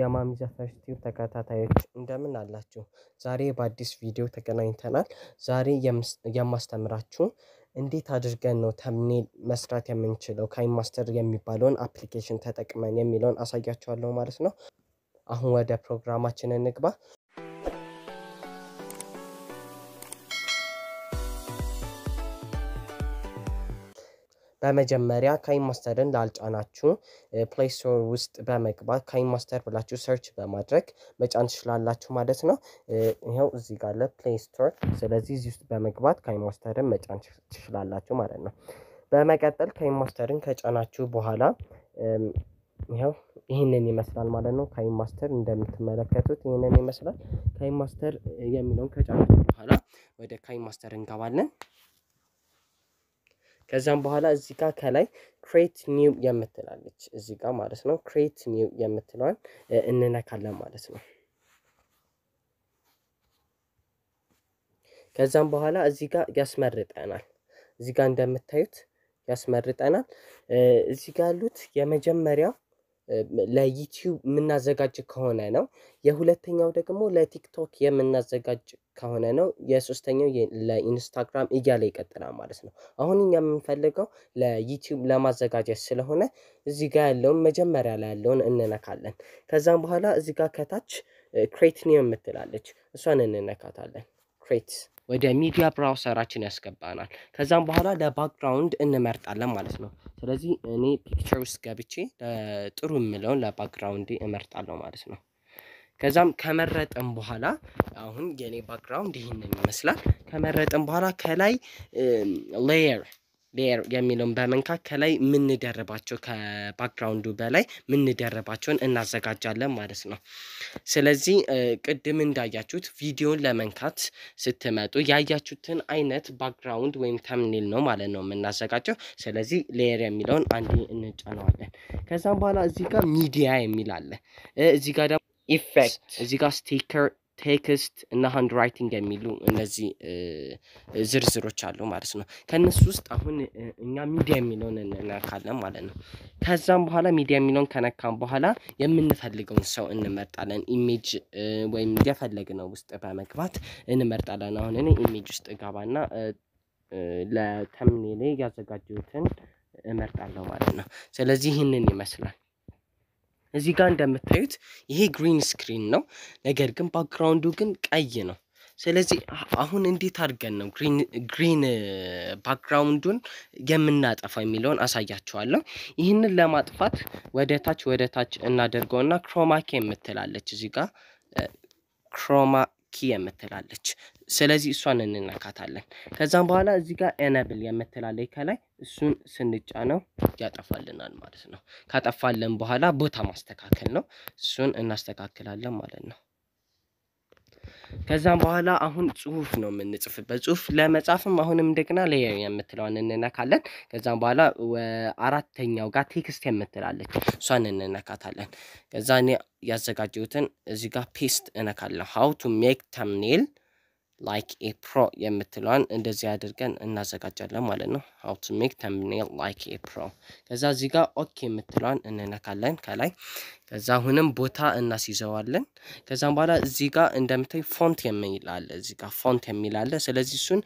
የማሚዛፈር ቲዩብ ተከታታዮች እንደምን አላችሁ? ዛሬ በአዲስ ቪዲዮ ተገናኝተናል። ዛሬ የማስተምራችሁ እንዴት አድርገን ነው ተምኔል መስራት የምንችለው ማስተር የሚባለውን አፕሊኬሽን ተጠቅመን የሚለውን አሳያችኋለሁ ማለት ነው። አሁን ወደ ፕሮግራማችን እንግባ። በመጀመሪያ ካይን ማስተርን ላልጫናችሁ ፕሌይ ስቶር ውስጥ በመግባት ካይን ማስተር ብላችሁ ሰርች በማድረግ መጫን ትችላላችሁ ማለት ነው። ይኸው እዚህ ጋር ለፕሌይ ስቶር፣ ስለዚህ እዚህ ውስጥ በመግባት ካይን ማስተርን መጫን ትችላላችሁ ማለት ነው። በመቀጠል ካይን ማስተርን ከጫናችሁ በኋላ ይኸው ይህንን ይመስላል ማለት ነው። ካይን ማስተር እንደምትመለከቱት ይህንን ይመስላል። ካይን ማስተር የሚለውን ከጫናችሁ በኋላ ወደ ካይን ማስተር እንገባለን። ከዚያም በኋላ እዚህ ጋር ከላይ ክሬት ኒው የምትላለች እዚህ ጋር ማለት ነው። ክሬት ኒው የምትለዋን እንነካለን ማለት ነው። ከዛም በኋላ እዚህ ጋር ያስመርጠናል። እዚህ ጋር እንደምታዩት ያስመርጠናል። እዚህ ጋር ያሉት የመጀመሪያው ለዩቲዩብ የምናዘጋጅ ከሆነ ነው። የሁለተኛው ደግሞ ለቲክቶክ የምናዘጋጅ ከሆነ ነው። የሶስተኛው ለኢንስታግራም እያለ ይቀጥላል ማለት ነው። አሁን እኛ የምንፈልገው ለዩቲዩብ ለማዘጋጀት ስለሆነ እዚህ ጋር ያለውን መጀመሪያ ላይ ያለውን እንነካለን። ከዛም በኋላ እዚህ ጋር ከታች ክሬት ኒው የምትላለች እሷን እንነካታለን። ክሬት ወደ ሚዲያ ብራውሰራችን ያስገባናል። ከዛም በኋላ ለባክግራውንድ እንመርጣለን ማለት ነው። ስለዚህ እኔ ፒክቸር ውስጥ ገብቼ ጥሩ የምለውን ለባክግራውንድ እመርጣለሁ ማለት ነው። ከዛም ከመረጥን በኋላ አሁን የኔ ባክግራውንድ ይህንን ይመስላል። ከመረጥን በኋላ ከላይ ሌየር ሌየር የሚለውን በመንካት ከላይ ምንደርባቸው ከባክግራውንዱ በላይ ምንደርባቸውን እናዘጋጃለን ማለት ነው። ስለዚህ ቅድም እንዳያችሁት ቪዲዮን ለመንካት ስትመጡ ያያችሁትን አይነት ባክግራውንድ ወይም ተምኔል ነው ማለት ነው የምናዘጋጀው። ስለዚህ ሌየር የሚለውን አንድ እንጫነዋለን። ከዛም በኋላ እዚህ ጋር ሚዲያ የሚል አለ። እዚህ ጋር ደግሞ ኢፌክት፣ እዚህ ጋር ስቲከር ቴክስት እና ሃንድ ራይቲንግ የሚሉ እነዚህ ዝርዝሮች አሉ ማለት ነው። ከእነሱ ውስጥ አሁን እኛ ሚዲያ የሚለውን እንነካለን ማለት ነው። ከዛም በኋላ ሚዲያ የሚለውን ከነካም በኋላ የምንፈልገውን ሰው እንመርጣለን ኢሜጅ ወይም የፈለግነው ውስጥ በመግባት እንመርጣለን። አሁን እኔ ኢሜጅ ውስጥ እገባና ለተምኔሌ ያዘጋጀሁትን እመርጣለሁ ማለት ነው። ስለዚህ ይህንን ይመስላል እዚህ ጋር እንደምታዩት ይሄ ግሪን ስክሪን ነው፣ ነገር ግን ባክግራውንዱ ግን ቀይ ነው። ስለዚህ አሁን እንዴት አድርገን ነው ግሪን ባክግራውንዱን የምናጠፋ የሚለውን አሳያችኋለሁ። ይህንን ለማጥፋት ወደ ታች ወደ ታች እናደርገውና ክሮማኬ የምትላለች እዚህ ጋር ክሮማ uh, ኪ የምትላለች ስለዚህ እሷን እንነካታለን። ከዛም በኋላ እዚህ ጋር ኤነብል የምትላለች ከላይ እሱን ስንጫነው ያጠፋልናል ማለት ነው። ካጠፋለን በኋላ ቦታ ማስተካከል ነው። እሱን እናስተካክላለን ማለት ነው። ከዛም በኋላ አሁን ጽሁፍ ነው የምንጽፍበት። ጽሁፍ ለመጻፍም አሁንም እንደገና ለያ የምትለዋን እንነካለን። ከዛም በኋላ አራተኛው ጋር ቴክስት የምትላለች እሷን እንነካታለን። ከዛ እኔ ያዘጋጀሁትን እዚህ ጋር ፔስት እነካለሁ። ሀው ቱ ሜክ ተምኔል ላይክ ኤ ፕሮ የምትለዋን እንደዚህ አድርገን እናዘጋጃለን ማለት ነው። ሀው ቱ ሜክ ተምኔል ላይክ ኤ ፕሮ። ከዛ እዚህ ጋር ኦኬ የምትለዋን እንነካለን ከላይ። ከዛ አሁንም ቦታ እናስይዘዋለን። ከዛም በኋላ እዚህ ጋር እንደምታይ ፎንት የሚል አለ፣ እዚህ ጋር ፎንት የሚል ስለዚህ እሱን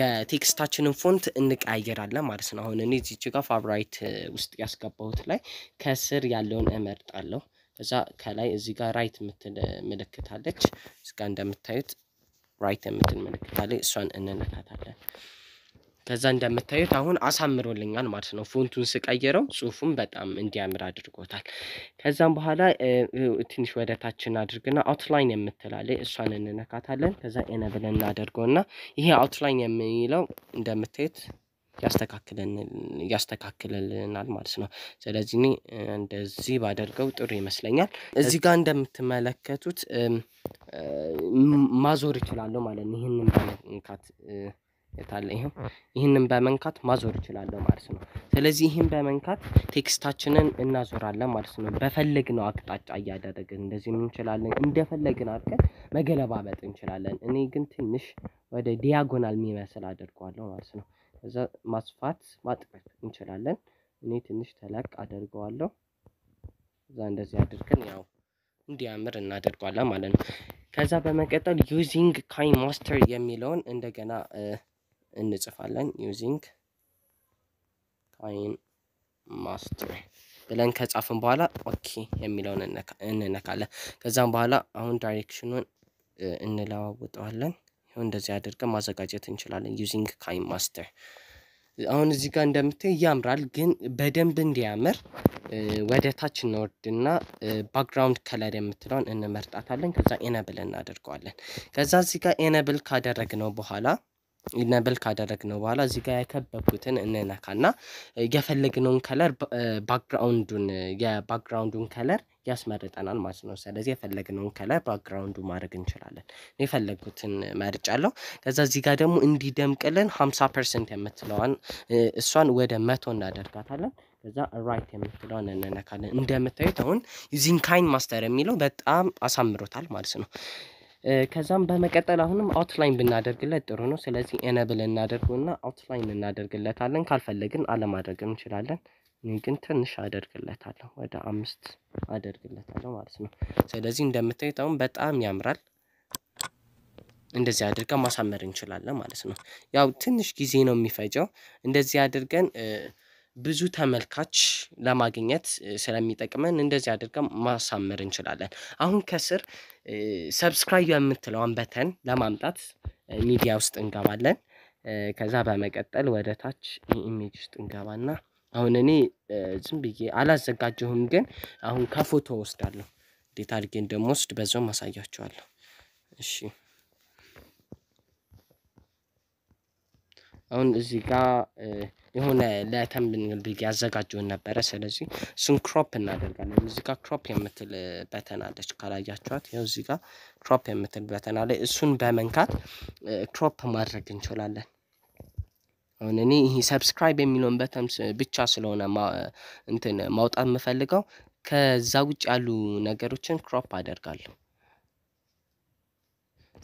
የቴክስታችንን ፎንት እንቀያየራለን ማለት ነው። አሁን እኔ እዚች ጋር ፋብራይት ውስጥ ያስገባሁት ላይ ከስር ያለውን እመርጣለሁ። ከዛ ከላይ እዚህ ጋር ራይት ምትል ምልክት አለች፣ እንደምታዩት ራይት የምትል ምልክት አለ። እሷን እንነካታለን። ከዛ እንደምታዩት አሁን አሳምሮልኛል ማለት ነው። ፎንቱን ስቀይረው ጽሁፉም በጣም እንዲያምር አድርጎታል። ከዛም በኋላ ትንሽ ወደ ታችን አድርግና አውትላይን የምትላለ እሷን እንነካታለን። ከዛ ኤነ እናደርገውና ይሄ አውትላይን የሚለው እንደምታዩት ያስተካክልልናል ማለት ነው። ስለዚህ እንደዚህ ባደርገው ጥሩ ይመስለኛል። እዚህ ጋር እንደምትመለከቱት ማዞር ይችላለሁ ማለት ይህንን በመንካት የታለ ይሄው ይህንን በመንካት ማዞር ይችላለሁ ማለት ነው። ስለዚህ ይህን በመንካት ቴክስታችንን እናዞራለን ማለት ነው። በፈለግ ነው አቅጣጫ እያደረግን እንደዚህ እንችላለን እንደፈለግን አድርገን መገለባበጥ እንችላለን። እኔ ግን ትንሽ ወደ ዲያጎናል የሚመስል አድርጓለሁ ማለት ነው ከዛ ማስፋት ማጥበብ እንችላለን። እኔ ትንሽ ተለቅ አደርገዋለሁ። ከዛ እንደዚህ አድርገን ያው እንዲያምር እናደርገዋለን ማለት ነው። ከዛ በመቀጠል ዩዚንግ ካይ ማስተር የሚለውን እንደገና እንጽፋለን። ዩዚንግ ካይን ማስተር ብለን ከጻፍን በኋላ ኦኬ የሚለውን እንነካለን። ከዛም በኋላ አሁን ዳይሬክሽኑን እንለዋውጠዋለን። ይኸው እንደዚህ አድርገን ማዘጋጀት እንችላለን። ዩዚንግ ካይም ማስተር አሁን እዚህ ጋር እንደምታይ ያምራል፣ ግን በደንብ እንዲያምር ወደ ታች እንወርድና ባክግራውንድ ከለር የምትለውን እንመርጣታለን። ከዛ ኤነብል እናደርገዋለን። ከዛ እዚህ ጋር ኤነብል ካደረግነው በኋላ ኢነብል ካደረግነው በኋላ እዚህ ጋር የከበብኩትን እንነካና የፈለግነውን ከለር ባክግራውንዱን የባክግራውንዱን ከለር ያስመርጠናል ማለት ነው። ስለዚህ የፈለግነውን ከላይ ባክግራውንዱ ማድረግ እንችላለን። የፈለጉትን መርጫለሁ። ከዛ እዚህ ጋር ደግሞ እንዲደምቅልን ሀምሳ ፐርሰንት የምትለዋን እሷን ወደ መቶ እናደርጋታለን። ከዛ ራይት የምትለዋን እንነካለን። እንደምታዩት አሁን ዚንካይን ማስተር የሚለው በጣም አሳምሮታል ማለት ነው። ከዛም በመቀጠል አሁንም አውትላይን ብናደርግለት ጥሩ ነው። ስለዚህ ኤነብል እናደርጉና አውትላይን እናደርግለታለን። ካልፈለግን አለማድረግም እንችላለን። እኔ ግን ትንሽ አደርግለታለሁ ወደ አምስት አደርግለታለሁ ማለት ነው። ስለዚህ እንደምታዩት አሁን በጣም ያምራል። እንደዚህ አድርገን ማሳመር እንችላለን ማለት ነው። ያው ትንሽ ጊዜ ነው የሚፈጀው እንደዚህ አድርገን ብዙ ተመልካች ለማግኘት ስለሚጠቅመን እንደዚህ አድርገን ማሳመር እንችላለን። አሁን ከስር ሰብስክራይብ የምትለዋን በተን ለማምጣት ሚዲያ ውስጥ እንገባለን። ከዛ በመቀጠል ወደ ታች ኢሜጅ ውስጥ እንገባና አሁን እኔ ዝም ብዬ አላዘጋጀሁም፣ ግን አሁን ከፎቶ ወስዳለሁ። እንዴት አድርጌ እንደምወስድ በዛው ማሳያችኋለሁ። እሺ አሁን እዚህ ጋር የሆነ ለተምብኔል ብዬ ያዘጋጀውን ነበረ። ስለዚህ እሱን ክሮፕ እናደርጋለን። እዚህ ጋር ክሮፕ የምትል በተን አለች፣ ካላያችኋት ያው እዚህ ጋር ክሮፕ የምትል በተን አለ። እሱን በመንካት ክሮፕ ማድረግ እንችላለን። አሁን እኔ ይሄ ሰብስክራይብ የሚለውን በተን ብቻ ስለሆነ እንትን ማውጣት የምፈልገው ከዛ ውጭ ያሉ ነገሮችን ክሮፕ አደርጋለሁ።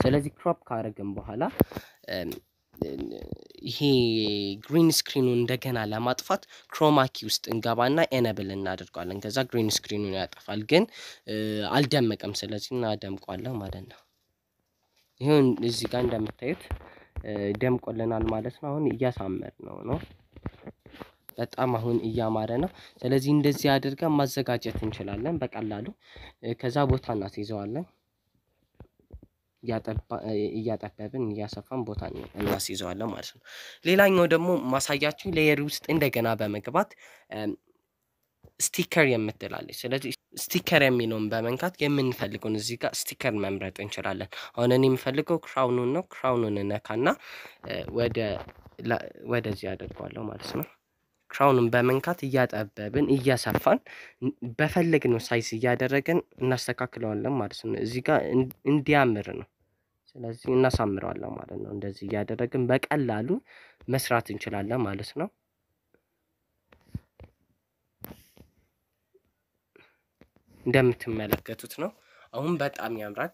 ስለዚህ ክሮፕ ካደረግን በኋላ ይሄ ግሪን ስክሪኑን እንደገና ለማጥፋት ክሮማኪ ውስጥ እንገባና ኤነብል እናደርገዋለን። ከዛ ግሪን ስክሪኑን ያጠፋል፣ ግን አልደመቀም። ስለዚህ እናደምቋለን ማለት ነው። ይሁን እዚህ ጋር እንደምታዩት ደምቆልናል ማለት ነው። አሁን እያሳመር ነው ነው በጣም አሁን እያማረ ነው። ስለዚህ እንደዚህ አድርገን ማዘጋጀት እንችላለን በቀላሉ ከዛ ቦታ እናስይዘዋለን። እያጠበብን እያሰፋን ቦታ እናስይዘዋለን ማለት ነው። ሌላኛው ደግሞ ማሳያችሁ ሌየር ውስጥ እንደገና በመግባት ስቲከር የምትላለች ስለዚህ ስቲከር የሚለውን በመንካት የምንፈልገውን እዚህ ጋር ስቲከር መምረጥ እንችላለን። አሁን እኔ የምፈልገው ክራውኑን ነው። ክራውኑን እነካና ወደዚህ አደርገዋለሁ ማለት ነው። ክራውኑን በመንካት እያጠበብን እያሰፋን በፈለግነው ሳይዝ እያደረግን እናስተካክለዋለን ማለት ነው። እዚህ ጋር እንዲያምር ነው። ስለዚህ እናሳምረዋለን ማለት ነው። እንደዚህ እያደረግን በቀላሉ መስራት እንችላለን ማለት ነው። እንደምትመለከቱት ነው። አሁን በጣም ያምራል።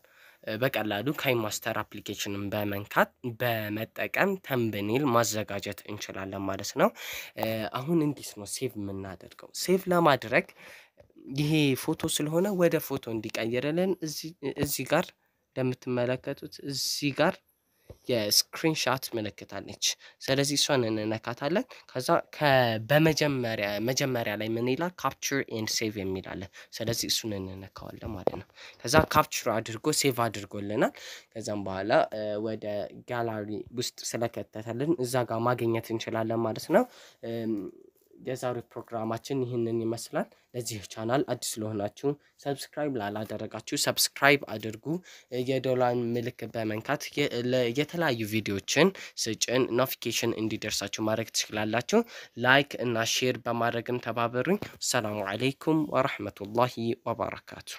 በቀላሉ ካይማስተር አፕሊኬሽንን በመንካት በመጠቀም ተምብኔል ማዘጋጀት እንችላለን ማለት ነው። አሁን እንዲት ነው ሴቭ የምናደርገው? ሴቭ ለማድረግ ይሄ ፎቶ ስለሆነ ወደ ፎቶ እንዲቀይርልን እዚህ ጋር እንደምትመለከቱት እዚህ ጋር የስክሪንሻት ምልክት አለች። ስለዚህ እሷን እንነካታለን። ከዛ በመጀመሪያ መጀመሪያ ላይ ምን ይላል? ካፕቸር ኤንድ ሴቭ የሚላለ። ስለዚህ እሱን እንነካዋለን ማለት ነው። ከዛ ካፕቸር አድርጎ ሴቭ አድርጎልናል። ከዛም በኋላ ወደ ጋላሪ ውስጥ ስለከተተልን እዛ ጋር ማግኘት እንችላለን ማለት ነው። የዛሬው ፕሮግራማችን ይህንን ይመስላል። ለዚህ ቻናል አዲስ ለሆናችሁ ሰብስክራይብ ላላደረጋችሁ ሰብስክራይብ አድርጉ። የዶላን ምልክት በመንካት የተለያዩ ቪዲዮችን ስጭን ኖቲፊኬሽን እንዲደርሳችሁ ማድረግ ትችላላችሁ። ላይክ እና ሼር በማድረግም ተባበሩኝ። ሰላሙ አለይኩም ወረሕመቱላሂ ወበረካቱ።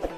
Thank mm. you.